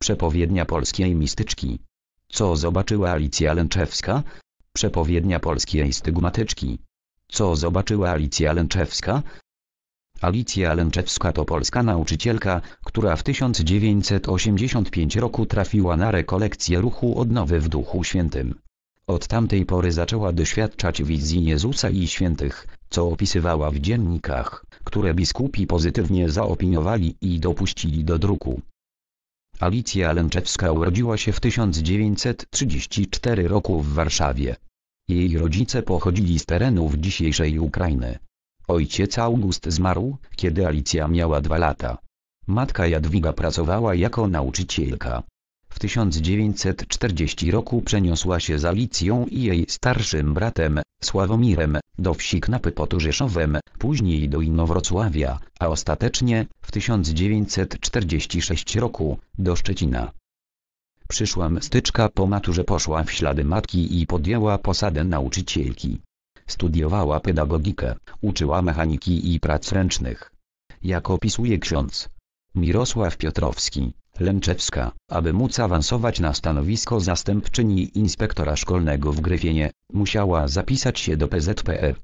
Przepowiednia polskiej mistyczki. Co zobaczyła Alicja Lęczewska? Przepowiednia polskiej stygmatyczki. Co zobaczyła Alicja Lęczewska? Alicja Lęczewska to polska nauczycielka, która w 1985 roku trafiła na rekolekcję ruchu odnowy w Duchu Świętym. Od tamtej pory zaczęła doświadczać wizji Jezusa i świętych, co opisywała w dziennikach, które biskupi pozytywnie zaopiniowali i dopuścili do druku. Alicja Lęczewska urodziła się w 1934 roku w Warszawie. Jej rodzice pochodzili z terenów dzisiejszej Ukrainy. Ojciec August zmarł, kiedy Alicja miała dwa lata. Matka Jadwiga pracowała jako nauczycielka. W 1940 roku przeniosła się z Alicją i jej starszym bratem, Sławomirem, do wsi Knapy pod Rzeszowem, później do Inowrocławia, a ostatecznie, w 1946 roku, do Szczecina. Przyszła mstyczka po maturze poszła w ślady matki i podjęła posadę nauczycielki. Studiowała pedagogikę, uczyła mechaniki i prac ręcznych. Jak opisuje ksiądz, Mirosław Piotrowski, Lęczewska, aby móc awansować na stanowisko zastępczyni inspektora szkolnego w Gryfienie, musiała zapisać się do PZPR. E.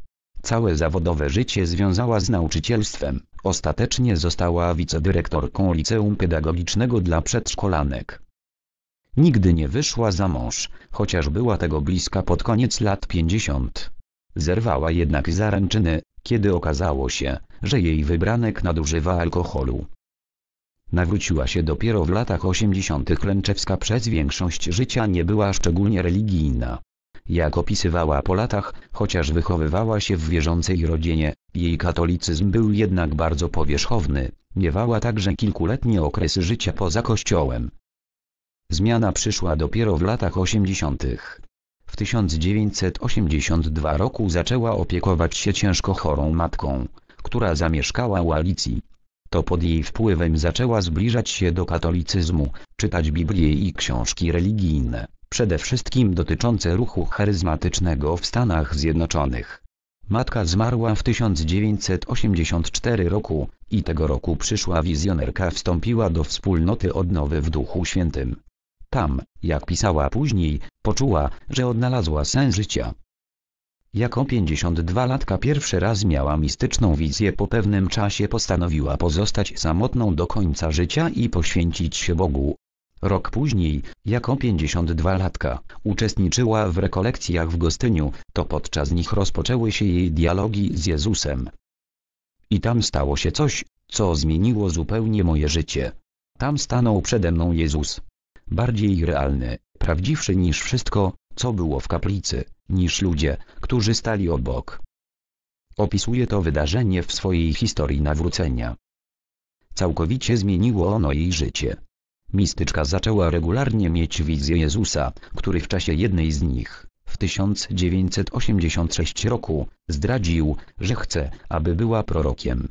Całe zawodowe życie związała z nauczycielstwem, ostatecznie została wicedyrektorką Liceum Pedagogicznego dla Przedszkolanek. Nigdy nie wyszła za mąż, chociaż była tego bliska pod koniec lat 50. Zerwała jednak zaręczyny, kiedy okazało się, że jej wybranek nadużywa alkoholu. Nawróciła się dopiero w latach 80. Klęczewska przez większość życia nie była szczególnie religijna. Jak opisywała po latach, chociaż wychowywała się w wierzącej rodzinie, jej katolicyzm był jednak bardzo powierzchowny, miewała także kilkuletnie okresy życia poza kościołem. Zmiana przyszła dopiero w latach 80. W 1982 roku zaczęła opiekować się ciężko chorą matką, która zamieszkała u Alicji to pod jej wpływem zaczęła zbliżać się do katolicyzmu, czytać Biblię i książki religijne, przede wszystkim dotyczące ruchu charyzmatycznego w Stanach Zjednoczonych. Matka zmarła w 1984 roku i tego roku przyszła wizjonerka wstąpiła do wspólnoty odnowy w Duchu Świętym. Tam, jak pisała później, poczuła, że odnalazła sens życia, jako 52-latka pierwszy raz miała mistyczną wizję po pewnym czasie postanowiła pozostać samotną do końca życia i poświęcić się Bogu. Rok później, jako 52-latka, uczestniczyła w rekolekcjach w Gostyniu, to podczas nich rozpoczęły się jej dialogi z Jezusem. I tam stało się coś, co zmieniło zupełnie moje życie. Tam stanął przede mną Jezus. Bardziej realny, prawdziwszy niż wszystko, co było w kaplicy, niż ludzie, którzy stali obok. Opisuje to wydarzenie w swojej historii nawrócenia. Całkowicie zmieniło ono jej życie. Mistyczka zaczęła regularnie mieć wizję Jezusa, który w czasie jednej z nich, w 1986 roku, zdradził, że chce, aby była prorokiem.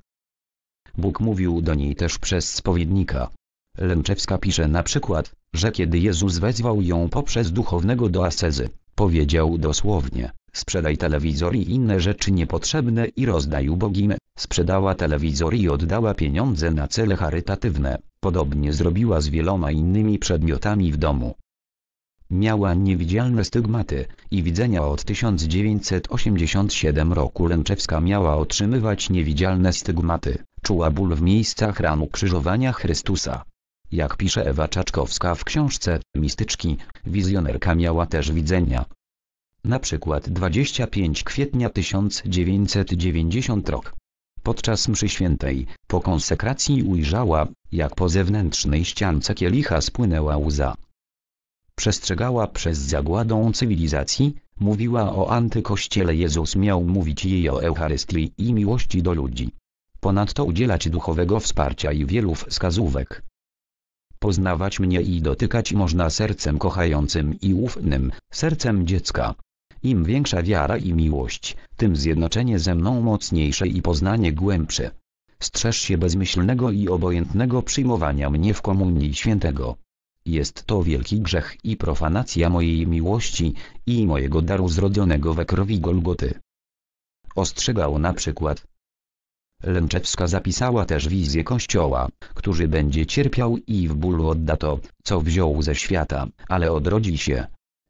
Bóg mówił do niej też przez spowiednika. Lęczewska pisze na przykład, że kiedy Jezus wezwał ją poprzez duchownego do ascezy, powiedział dosłownie, sprzedaj telewizor i inne rzeczy niepotrzebne i rozdaj ubogim, sprzedała telewizor i oddała pieniądze na cele charytatywne, podobnie zrobiła z wieloma innymi przedmiotami w domu. Miała niewidzialne stygmaty i widzenia od 1987 roku Lęczewska miała otrzymywać niewidzialne stygmaty, czuła ból w miejscach ran krzyżowania Chrystusa jak pisze Ewa Czaczkowska w książce Mistyczki, wizjonerka miała też widzenia. Na przykład 25 kwietnia 1990 rok. Podczas mszy świętej, po konsekracji ujrzała, jak po zewnętrznej ściance kielicha spłynęła łza. Przestrzegała przez zagładą cywilizacji, mówiła o antykościele Jezus miał mówić jej o Eucharystii i miłości do ludzi. Ponadto udzielać duchowego wsparcia i wielu wskazówek, Poznawać mnie i dotykać można sercem kochającym i ufnym, sercem dziecka. Im większa wiara i miłość, tym zjednoczenie ze mną mocniejsze i poznanie głębsze. Strzeż się bezmyślnego i obojętnego przyjmowania mnie w komunii świętego. Jest to wielki grzech i profanacja mojej miłości i mojego daru zrodzonego we krwi Golgoty. Ostrzegał na przykład, Lęczewska zapisała też wizję Kościoła, który będzie cierpiał i w bólu odda to, co wziął ze świata, ale odrodzi się.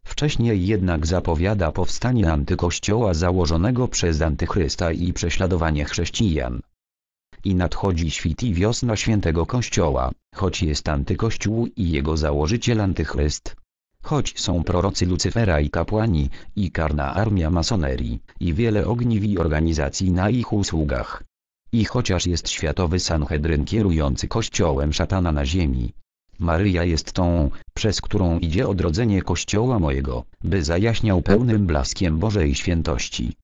Wcześniej jednak zapowiada powstanie antykościoła założonego przez antychrysta i prześladowanie chrześcijan. I nadchodzi świt i wiosna świętego Kościoła, choć jest antykościół i jego założyciel antychryst. Choć są prorocy Lucyfera i kapłani, i karna armia masonerii, i wiele ogniw i organizacji na ich usługach, i chociaż jest światowy Sanhedryn kierujący kościołem szatana na ziemi, Maryja jest tą, przez którą idzie odrodzenie Kościoła mojego, by zajaśniał pełnym blaskiem Bożej świętości.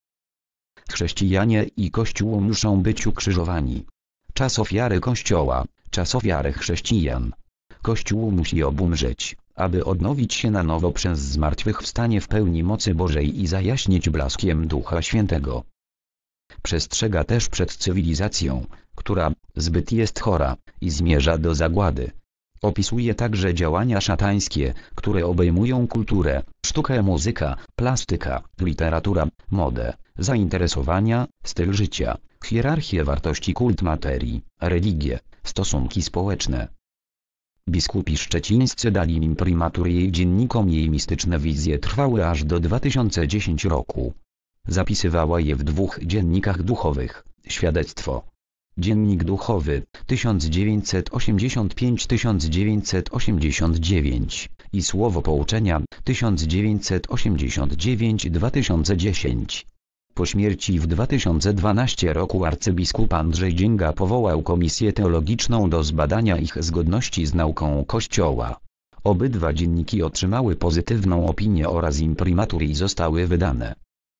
Chrześcijanie i Kościół muszą być ukrzyżowani. Czas ofiary Kościoła, czas ofiary chrześcijan. Kościół musi obumrzeć, aby odnowić się na nowo przez zmartwychwstanie w pełni mocy Bożej i zajaśnić blaskiem Ducha Świętego przestrzega też przed cywilizacją, która, zbyt jest chora, i zmierza do zagłady. Opisuje także działania szatańskie, które obejmują kulturę, sztukę muzyka, plastyka, literatura, modę, zainteresowania, styl życia, hierarchię wartości kult materii, religię, stosunki społeczne. Biskupi szczecińscy dali im primatur jej dziennikom jej mistyczne wizje trwały aż do 2010 roku, Zapisywała je w dwóch dziennikach duchowych, świadectwo. Dziennik duchowy 1985-1989 i słowo pouczenia 1989-2010. Po śmierci w 2012 roku arcybiskup Andrzej Dzinga powołał komisję teologiczną do zbadania ich zgodności z nauką Kościoła. Obydwa dzienniki otrzymały pozytywną opinię oraz imprimatur i zostały wydane.